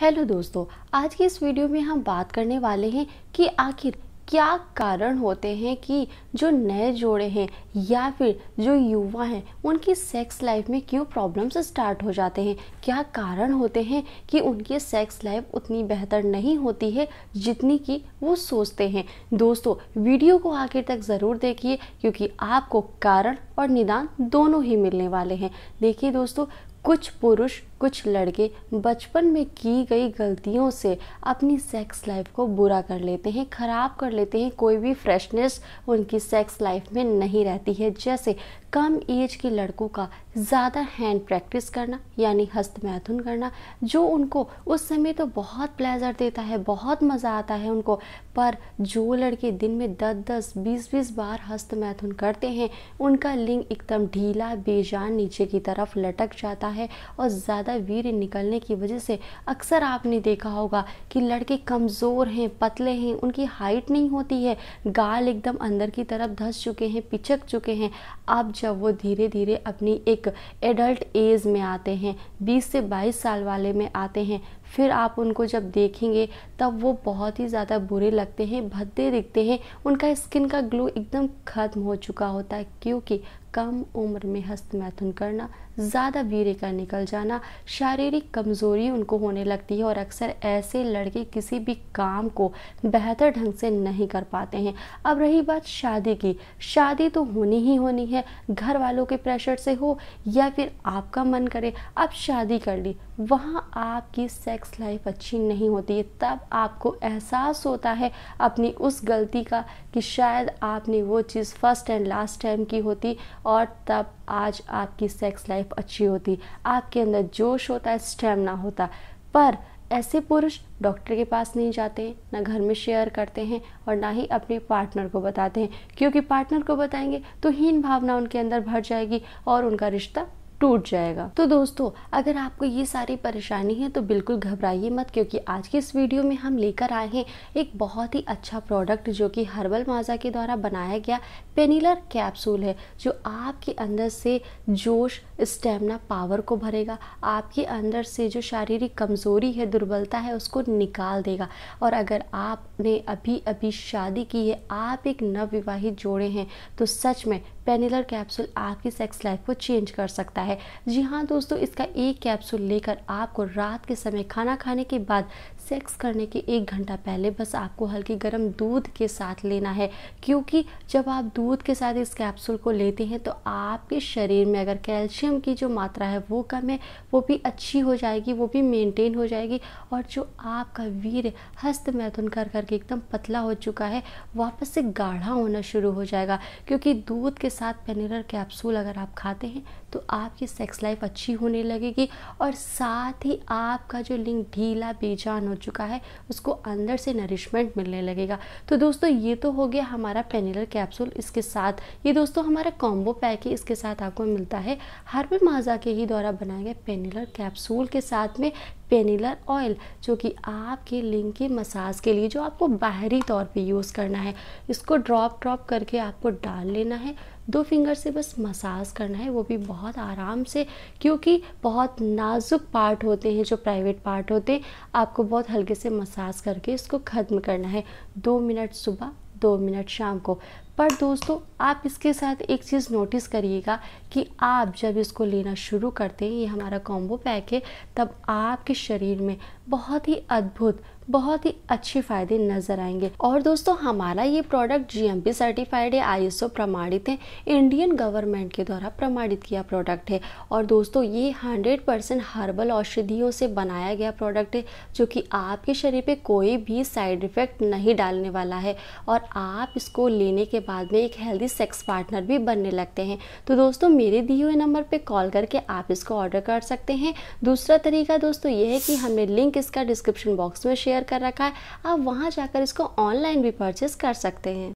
hello दोस्तों आज की इस वीडियो में हम बात करने वाले हैं कि आखिर क्या कारण होते हैं कि जो नए जोड़े हैं या फिर जो युवा हैं उनकी सेक्स लाइफ में क्यों प्रॉब्लम्स स्टार्ट हो जाते हैं क्या कारण होते हैं कि उनकी सेक्स लाइफ उतनी बेहतर नहीं होती है जितनी कि वो सोचते हैं दोस्तों वीडियो को आखिर तक ज़रूर देखिए क्योंकि आपको कारण और निदान दोनों ही मिलने वाले हैं देखिए दोस्तों कुछ पुरुष कुछ लड़के बचपन में की गई गलतियों से अपनी सेक्स लाइफ को बुरा कर लेते हैं ख़राब कर लेते हैं कोई भी फ्रेशनेस उनकी सेक्स लाइफ में नहीं रहती है जैसे कम एज के लड़कों का ज़्यादा हैंड प्रैक्टिस करना यानी हस्त मैथुन करना जो उनको उस समय तो बहुत प्लेजर देता है बहुत मज़ा आता है उनको पर जो लड़के दिन में दस दस बीस बीस बार हस्त मैथुन करते हैं उनका स्त्रीलिंग एकदम ढीला बेजान नीचे की तरफ लटक जाता है और ज़्यादा वीर निकलने की वजह से अक्सर आपने देखा होगा कि लड़के कमज़ोर हैं पतले हैं उनकी हाइट नहीं होती है गाल एकदम अंदर की तरफ धस चुके हैं पिचक चुके हैं अब जब वो धीरे धीरे अपनी एक एडल्ट एज में आते हैं 20 से 22 साल वाले में आते हैं फिर आप उनको जब देखेंगे तब वो बहुत ही ज़्यादा बुरे लगते हैं भद्दे दिखते हैं उनका स्किन का ग्लो एकदम ख़त्म हो चुका होता है क्योंकि कम उम्र में हस्त मैथुन करना ज़्यादा वीरे का निकल जाना शारीरिक कमज़ोरी उनको होने लगती है और अक्सर ऐसे लड़के किसी भी काम को बेहतर ढंग से नहीं कर पाते हैं अब रही बात शादी की शादी तो होनी ही होनी है घर वालों के प्रेशर से हो या फिर आपका मन करे अब शादी कर ली वहाँ आपकी सेक्स लाइफ अच्छी नहीं होती है तब आपको एहसास होता है अपनी उस गलती का कि शायद आपने वो चीज़ फर्स्ट एंड लास्ट टाइम की होती और तब आज आपकी सेक्स लाइफ अच्छी होती आपके अंदर जोश होता है स्टेमिना होता पर ऐसे पुरुष डॉक्टर के पास नहीं जाते ना घर में शेयर करते हैं और ना ही अपने पार्टनर को बताते हैं क्योंकि पार्टनर को बताएंगे तो हीन भावना उनके अंदर भर जाएगी और उनका रिश्ता टूट जाएगा तो दोस्तों अगर आपको ये सारी परेशानी है तो बिल्कुल घबराइए मत क्योंकि आज की इस वीडियो में हम लेकर आए हैं एक बहुत ही अच्छा प्रोडक्ट जो कि हर्बल माजा के द्वारा बनाया गया पेनिलर कैप्सूल है जो आपके अंदर से जोश स्टेमिना पावर को भरेगा आपके अंदर से जो शारीरिक कमज़ोरी है दुर्बलता है उसको निकाल देगा और अगर आपने अभी अभी शादी की है आप एक नवविवाहित जोड़े हैं तो सच में पेनिलर कैप्सूल आपकी सेक्स लाइफ को चेंज कर सकता है है जी हाँ दोस्तों इसका एक कैप्सूल लेकर आपको रात के समय खाना खाने के बाद सेक्स करने के एक घंटा पहले बस आपको हल्की गर्म दूध के साथ लेना है क्योंकि जब आप दूध के साथ इस कैप्सूल को लेते हैं तो आपके शरीर में अगर कैल्शियम की जो मात्रा है वो कम है वो भी अच्छी हो जाएगी वो भी मेंटेन हो जाएगी और जो आपका वीर हस्त मैथुन कर करके एकदम पतला हो चुका है वापस से गाढ़ा होना शुरू हो जाएगा क्योंकि दूध के साथ पेनिरर कैप्सूल अगर आप खाते हैं तो आप आपकी सेक्स लाइफ अच्छी होने लगेगी और साथ ही आपका जो लिंग ढीला बेजान हो चुका है उसको अंदर से नरिशमेंट मिलने लगेगा तो दोस्तों ये तो हो गया हमारा पेनिलर कैप्सूल इसके साथ ये दोस्तों हमारा कॉम्बो पैक ही इसके साथ आपको मिलता है हार्बल माजा के ही द्वारा बनाए गए पेनिलर कैप्सूल के साथ में पेनिलर ऑयल जो कि आपके लिंग के मसाज के लिए जो आपको बाहरी तौर पे यूज़ करना है इसको ड्रॉप ड्रॉप करके आपको डाल लेना है दो फिंगर से बस मसाज करना है वो भी बहुत आराम से क्योंकि बहुत नाजुक पार्ट होते हैं जो प्राइवेट पार्ट होते हैं आपको बहुत हल्के से मसाज करके इसको ख़त्म करना है दो मिनट सुबह दो मिनट शाम को पर दोस्तों आप इसके साथ एक चीज़ नोटिस करिएगा कि आप जब इसको लेना शुरू करते हैं ये हमारा कॉम्बो पैक है तब आपके शरीर में बहुत ही अद्भुत बहुत ही अच्छे फायदे नजर आएंगे और दोस्तों हमारा ये प्रोडक्ट जीएमपी सर्टिफाइड है आईएसओ प्रमाणित है इंडियन गवर्नमेंट के द्वारा प्रमाणित किया प्रोडक्ट है और दोस्तों ये 100 परसेंट हर्बल औषधियों से बनाया गया प्रोडक्ट है जो कि आपके शरीर पे कोई भी साइड इफेक्ट नहीं डालने वाला है और आप इसको लेने के बाद में एक हेल्दी सेक्स पार्टनर भी बनने लगते हैं तो दोस्तों मेरे दिए हुए नंबर पर कॉल करके आप इसको ऑर्डर कर सकते हैं दूसरा तरीका दोस्तों ये है कि हमने लिंक इसका डिस्क्रिप्शन बॉक्स में शेयर शेयर कर रखा है आप वहाँ जाकर इसको ऑनलाइन भी परचेस कर सकते हैं